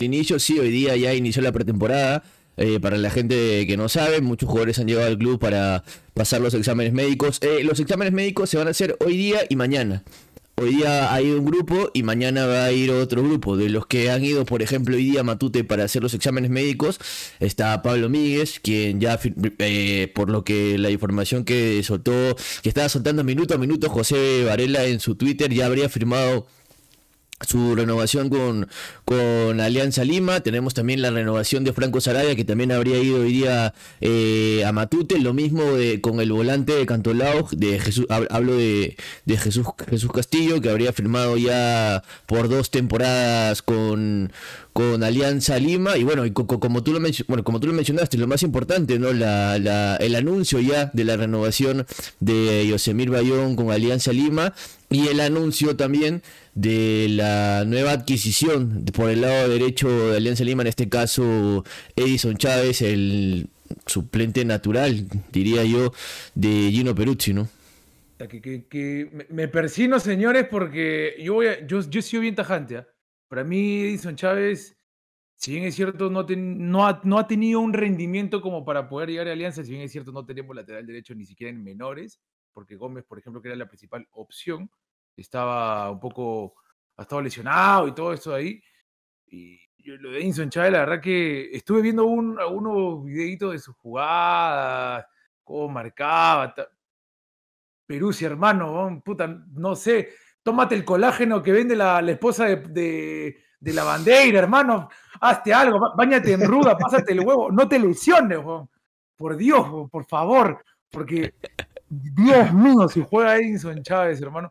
inicio, sí, hoy día ya inició la pretemporada. Eh, para la gente que no sabe, muchos jugadores han llegado al club para pasar los exámenes médicos. Eh, los exámenes médicos se van a hacer hoy día y mañana hoy día ha ido un grupo y mañana va a ir otro grupo. De los que han ido, por ejemplo, hoy día a Matute para hacer los exámenes médicos, está Pablo Míguez, quien ya, eh, por lo que la información que soltó, que estaba soltando minuto a minuto José Varela en su Twitter, ya habría firmado su renovación con, con Alianza Lima, tenemos también la renovación de Franco Sarabia, que también habría ido hoy día eh, a Matute, lo mismo de, con el volante de Cantolao, de Jesús, hablo de, de, Jesús, Jesús Castillo, que habría firmado ya por dos temporadas con, con Alianza Lima y bueno, y como, tú lo lo mencionaste, lo más importante, ¿no? el anuncio ya de la renovación de Yosemir Bayón con Alianza Lima y el anuncio también de la nueva adquisición por el lado derecho de Alianza Lima, en este caso Edison Chávez, el suplente natural, diría yo, de Gino Peruzzi, ¿no? Que, me, persino, señores, porque yo, yo, yo soy bien tajante. ¿eh? Para mí, Edison Chávez, si bien es cierto, no, ha, tenido un rendimiento como para poder llegar a Alianza, si bien es cierto, no tenemos lateral derecho ni siquiera en menores, porque Gómez, por ejemplo, que era la principal opción, estaba un poco, ha estado lesionado y todo eso ahí. Y lo de Edison Chávez, la verdad que estuve viendo un, algunos videitos de sus jugadas, cómo marcaba. Perú, si hermano, puta, no sé Tómate el colágeno que vende la, esposa de, la bandera, hermano. Hazte algo, bañate en ruda, pásate el huevo. No te lesiones, por Dios, por favor. Porque, Dios mío, si juega Edison Chávez, hermano.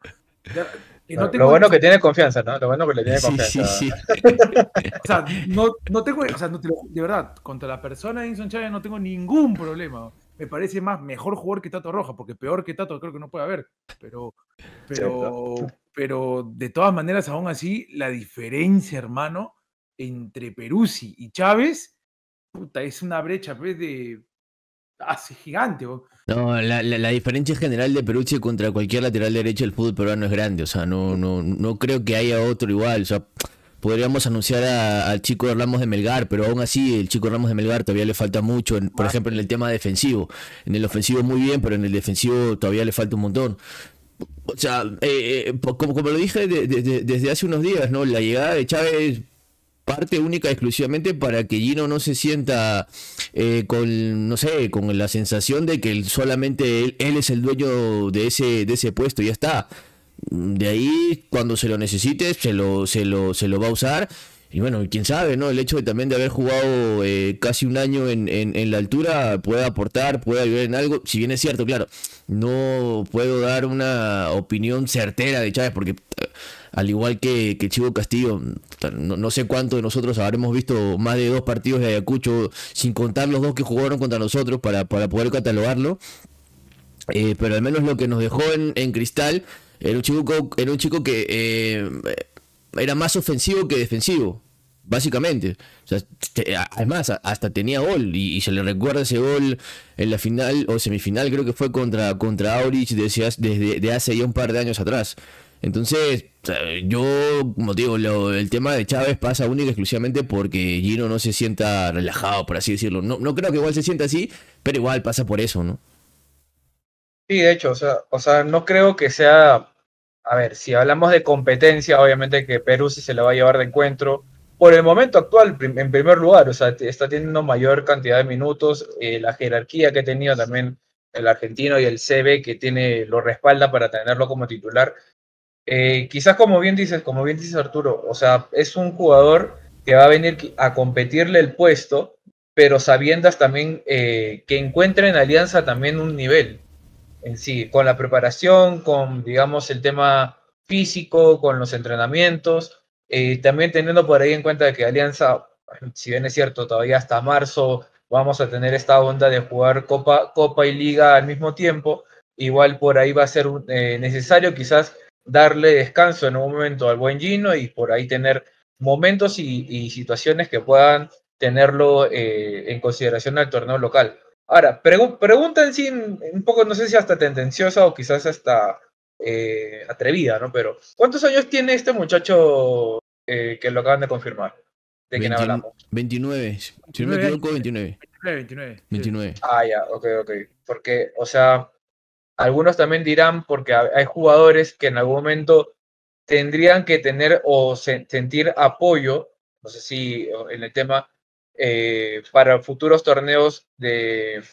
lo bueno que tiene confianza, ¿no? Lo bueno que le tiene confianza. Sí, sí, o sea, no, tengo, de verdad, contra la persona de Inson Chávez no tengo ningún problema. Me parece más mejor jugador que Tato Roja, porque peor que Tato creo que no puede haber. Pero, pero, pero de todas maneras, aún así, la diferencia, hermano, entre Peruzzi y Chávez, puta, es una brecha pues, de ah, gigante. No, la, diferencia general de Peruzzi contra cualquier lateral derecho del fútbol peruano es grande. O sea, no, no, no creo que haya otro igual. O sea, podríamos anunciar al chico Ramos de Melgar, pero aún así el chico Ramos de Melgar todavía le falta mucho, por ah. ejemplo en el tema defensivo. En el ofensivo muy bien, pero en el defensivo todavía le falta un montón o sea, eh, eh, como, como, lo dije desde hace unos días, ¿no? La llegada de Chávez parte única exclusivamente para que Gino no se sienta eh, con, no sé, con la sensación de que solamente él, es el dueño de ese, de ese puesto, ya está. De ahí, cuando se lo necesite, se lo, se lo, se lo va a usar y bueno, quién sabe, ¿no? El hecho de también de haber jugado eh, casi un año en, en, la altura puede aportar, puede ayudar en algo. Si bien es cierto, claro, no puedo dar una opinión certera de Chávez, porque eh, al igual que, Chivo Castillo, no, sé cuánto de nosotros habremos visto más de dos partidos de Ayacucho, sin contar los dos que jugaron contra nosotros para, para poder catalogarlo. Eh, pero al menos lo que nos dejó en, cristal era un chico, era un chico que eh, era más ofensivo que defensivo, básicamente. O sea, además, hasta tenía gol y, se le recuerda ese gol en la final o semifinal, creo que fue contra, contra Aurich desde, hace ya un par de años atrás. Entonces, yo, como digo, el tema de Chávez pasa únicamente y exclusivamente porque Gino no se sienta relajado, por así decirlo. No, no creo que igual se sienta así, pero igual pasa por eso, ¿no? Sí, de hecho, o sea, o sea no creo que sea a ver, si hablamos de competencia, obviamente que Perú sí se la va a llevar de encuentro. Por el momento actual, en primer lugar, o sea, está teniendo mayor cantidad de minutos, eh, la jerarquía que ha tenido también el argentino y el CB que tiene, lo respalda para tenerlo como titular. Eh, quizás como bien dices, como bien dices Arturo, o sea, es un jugador que va a venir a competirle el puesto, pero sabiendas también eh, que encuentra en Alianza también un nivel, sí, con la preparación, con, digamos, el tema físico, con los entrenamientos, eh, también teniendo por ahí en cuenta que Alianza, si bien es cierto, todavía hasta marzo vamos a tener esta onda de jugar Copa, Copa y Liga al mismo tiempo, igual por ahí va a ser eh, necesario quizás darle descanso en un momento al buen Gino y por ahí tener momentos y, situaciones que puedan tenerlo eh, en consideración al torneo local. Ahora, pregu pregunta un poco, no sé si hasta tendenciosa o quizás hasta eh, atrevida, ¿no? Pero, ¿cuántos años tiene este muchacho eh, que lo acaban de confirmar? ¿De quién hablamos? 29, si no me equivoco, 29. 29, Ah, ya, ok, ok. Porque, o sea, algunos también dirán, porque hay jugadores que en algún momento tendrían que tener o sentir apoyo, no sé si en el tema eh, para futuros torneos de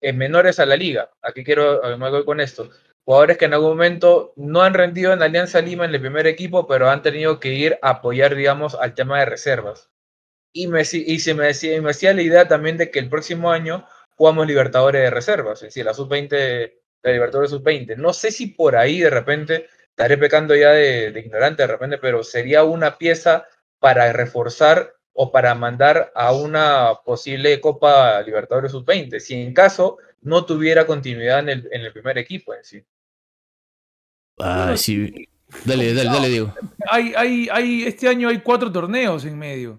eh, menores a la liga. Aquí quiero, me voy con esto. Jugadores que en algún momento no han rendido en Alianza Lima en el primer equipo, pero han tenido que ir a apoyar, digamos, al tema de reservas. Y me, y se me, decía, y me hacía la idea también de que el próximo año jugamos Libertadores de reservas, es decir, la sub-20, la Libertadores sub-20. No sé si por ahí de repente, estaré pecando ya de ignorante de repente, pero sería una pieza para reforzar o para mandar a una posible Copa Libertadores Sub-20, si en caso no tuviera continuidad en el, primer equipo en sí. Ah, sí. Dale, dale, dale, Diego. Hay, este año hay cuatro torneos en medio.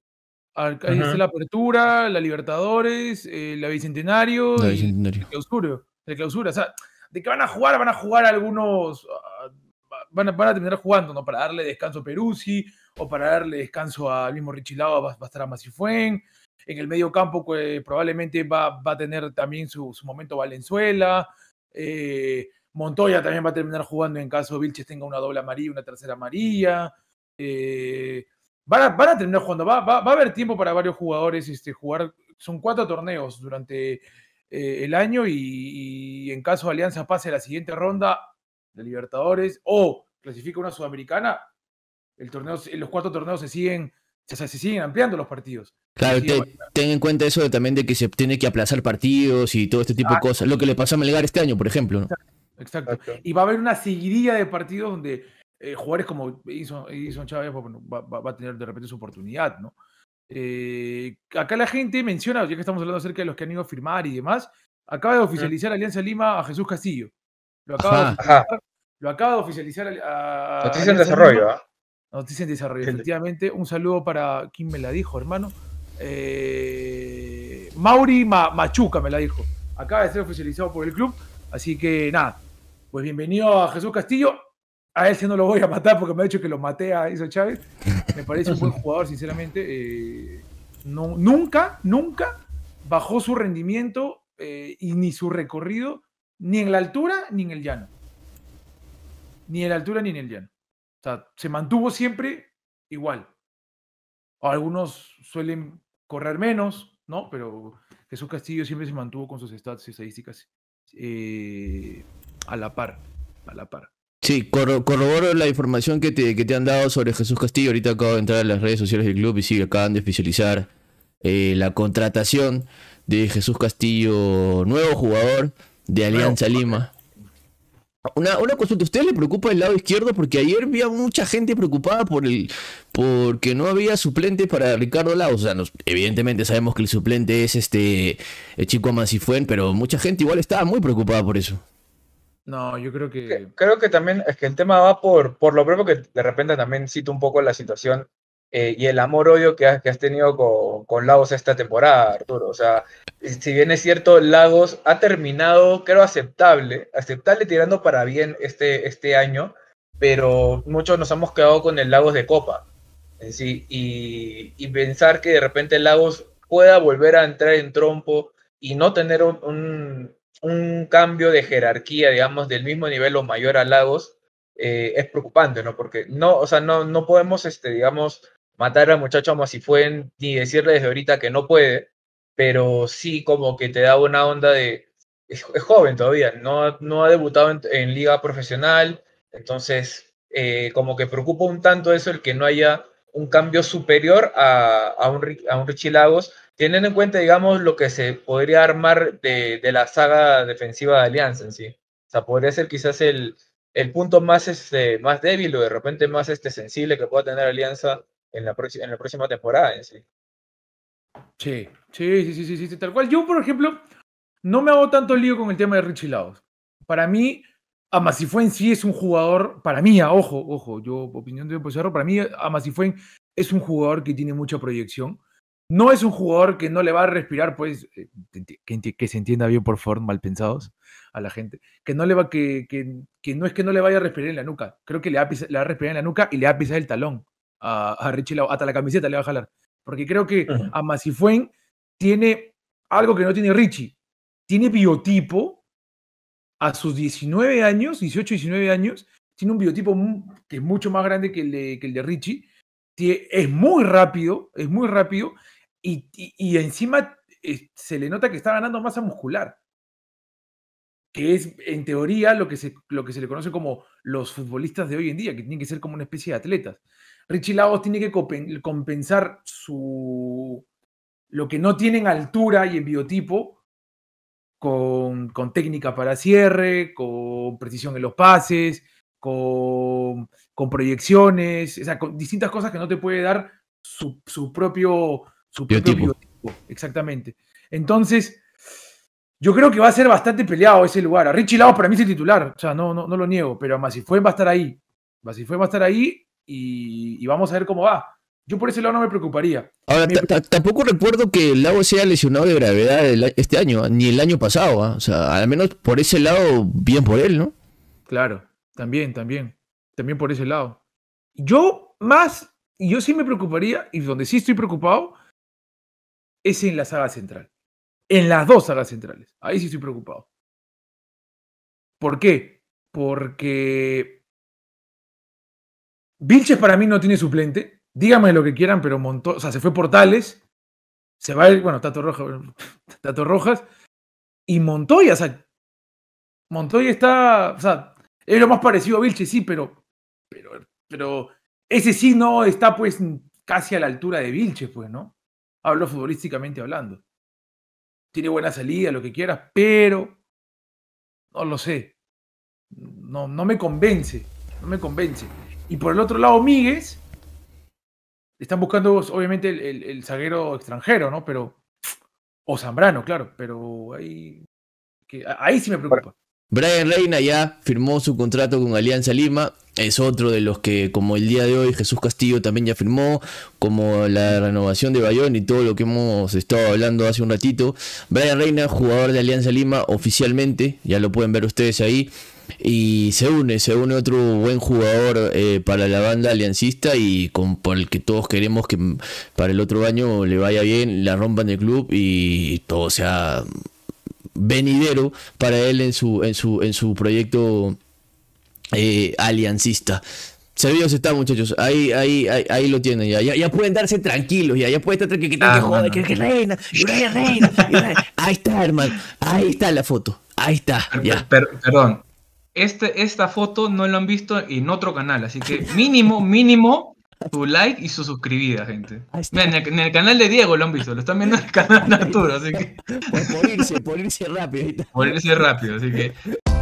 Hay la Apertura, la Libertadores, eh, la Bicentenario, la Y el clausura, clausura. O sea, de que van a jugar, van a jugar algunos, ah, van, a, terminar jugando, ¿no? Para darle descanso a Peruzzi o para darle descanso al mismo Richilao, va, a estar a Masifuen. En el medio campo pues, probablemente va, a tener también su, momento Valenzuela. Eh, Montoya también va a terminar jugando en caso Vilches tenga una doble amarilla, una tercera amarilla. Eh, van, a, terminar jugando. Va, va, a haber tiempo para varios jugadores este, jugar. Son cuatro torneos durante eh, el año y, en caso Alianza pase la siguiente ronda, de Libertadores o clasifica una Sudamericana, el torneo, los cuatro torneos se siguen, se, se siguen ampliando los partidos. Claro, ten en cuenta eso también de que se tiene que aplazar partidos y todo este tipo de cosas. Lo que le pasó a Melgar este año, por ejemplo. Exacto. Y va a haber una seguidilla de partidos donde eh, jugadores como Edison, Chávez va, a tener de repente su oportunidad, ¿no? Eh, acá la gente menciona, ya que estamos hablando acerca de los que han ido a firmar y demás, acaba de oficializar Alianza Lima a Jesús Castillo. Lo acaba, De, lo acaba de oficializar a, Noticias ¿ah? en Desarrollo. ¿eh? Noticias en Desarrollo, efectivamente. Un saludo para quien me la dijo, hermano. Eh, Mauri Machuca me la dijo. Acaba de ser oficializado por el club. Así que nada, pues bienvenido a Jesús Castillo. A ese no lo voy a matar porque me ha dicho que lo maté a Chávez. Me parece un buen jugador, sinceramente. Eh, no, nunca, nunca bajó su rendimiento eh, y ni su recorrido ni en la altura ni en el llano. Ni en la altura ni en el llano. O sea, se mantuvo siempre igual. Algunos suelen correr menos, ¿no? Pero Jesús Castillo siempre se mantuvo con sus estadísticas eh, a la par. A la par. Sí, corroboro la información que te, que te, han dado sobre Jesús Castillo. Ahorita acabo de entrar en las redes sociales del club y sí, acaban de oficializar eh, la contratación de Jesús Castillo, nuevo jugador de Alianza Lima. Una, una ¿a ¿usted le preocupa el lado izquierdo? Porque ayer había mucha gente preocupada por el porque no había suplente para Ricardo sea, Evidentemente sabemos que el suplente es este el chico Amancifuen, pero mucha gente igual estaba muy preocupada por eso. No, yo creo que... Creo que también es que el tema va por, por lo propio que de repente también cito un poco la situación eh, y el amor-odio que, has tenido con, Lagos esta temporada, Arturo. O sea, eh, si bien es cierto, Lagos ha terminado, creo, aceptable, aceptable tirando para bien este, este año, pero muchos nos hemos quedado con el Lagos de Copa. En y, pensar que de repente Lagos pueda volver a entrar en trompo y no tener un, cambio de jerarquía, digamos, del mismo nivel o mayor a Lagos, eh, es preocupante, ¿no? Porque no, o sea, no, no podemos, este, digamos, matar al muchacho como si fue ni decirle desde ahorita que no puede, pero sí como que te da una onda de... Es, joven todavía, no, no ha debutado en, liga profesional, entonces eh, como que preocupa un tanto eso el que no haya un cambio superior a, un, a un Richie Lagos, teniendo en cuenta, digamos, lo que se podría armar de, la saga defensiva de Alianza en sí. O sea, podría ser quizás el, el punto más, este, más débil o de repente más este, sensible que pueda tener Alianza en la, en la próxima temporada sí. Sí, sí, sí, sí, tal cual. Yo, por ejemplo, no me hago tanto lío con el tema de Richie Para mí, Amasifuen sí es un jugador, para mí, ah, ojo, ojo, yo, opinión de un poseedor, para mí Amasifuen es un jugador que tiene mucha proyección. No es un jugador que no le va a respirar, pues, eh, que, se entienda bien, por favor, mal pensados a la gente, que no le va, que, que, no es que no le vaya a respirar en la nuca, creo que le le va a respirar en la nuca y le va a pisar el talón a, Richie hasta la camiseta le va a jalar. Porque creo que a Masifuen tiene algo que no tiene Richie. Tiene biotipo a sus 19 años, 18, 19 años. Tiene un biotipo que es mucho más grande que el de, que el de Richie. es muy rápido, es muy rápido. Y, y, encima eh, se le nota que está ganando masa muscular. Que es, en teoría, lo que, se, lo que se le conoce como los futbolistas de hoy en día, que tienen que ser como una especie de atletas. Richie tiene que compensar su, lo que no tiene en altura y en biotipo con, técnica para cierre, con precisión en los pases, con, proyecciones, o sea, con distintas cosas que no te puede dar su, propio, su biotipo. Exactamente. Entonces, yo creo que va a ser bastante peleado ese lugar. A Richie Lagos para mí es el titular, o sea, no, no, lo niego, pero a fue va a estar ahí. fue va a estar ahí y, vamos a ver cómo va. Yo por ese lado no me preocuparía. Ahora, tampoco recuerdo que el Lago sea lesionado de gravedad este año, ah, ni el año pasado. Ah. O sea, al menos por ese lado, bien por él, ¿no? Claro, también, también. También por ese lado. Yo más, yo sí me preocuparía, y donde sí estoy preocupado, es en la saga central. En las dos sagas centrales. Ahí sí estoy preocupado. ¿Por qué? Porque Vilches para mí no tiene suplente. Díganme lo que quieran, pero montó. O sea, se fue Portales. Se va el bueno, Tato Rojas. Tato Rojas. Y Montoya, o sea. Montoya está. O sea, es lo más parecido a Vilches, sí, pero. Pero. Pero. Ese sí no está, pues, casi a la altura de Vilches, pues, ¿no? Hablo futbolísticamente hablando. Tiene buena salida, lo que quieras, pero. No lo sé. No, no me convence. No me convence. Y por el otro lado, Míguez. Están buscando, obviamente, el, zaguero extranjero, ¿no? Pero. O Zambrano, claro, pero ahí. ahí sí me preocupa. Brian Reina ya firmó su contrato con Alianza Lima. Es otro de los que, como el día de hoy, Jesús Castillo también ya firmó, como la renovación de Bayón y todo lo que hemos estado hablando hace un ratito. Brian Reina, jugador de Alianza Lima oficialmente, ya lo pueden ver ustedes ahí y se une, se une otro buen jugador eh, para la banda aliancista y con, por el que todos queremos que mm, para el otro año le vaya bien, la rompan el club y todo sea venidero para él en su, en su, en su proyecto eh, aliancista. Servidos está, muchachos. Ahí, ahí, ahí, lo tienen ya. ya. pueden darse tranquilos, ya. Ya pueden estar tranquilos. que que, ah, reina, Ahí está, hermano. Ahí está la foto. Ahí está. perdón, este, esta foto no la han visto en otro canal, así que mínimo, mínimo, su like y su suscribida, gente. Mira, en, el, canal de Diego lo han visto, lo están viendo en el canal de Arturo, así que... Por, por irse, por irse rápido. Por irse rápido, así que...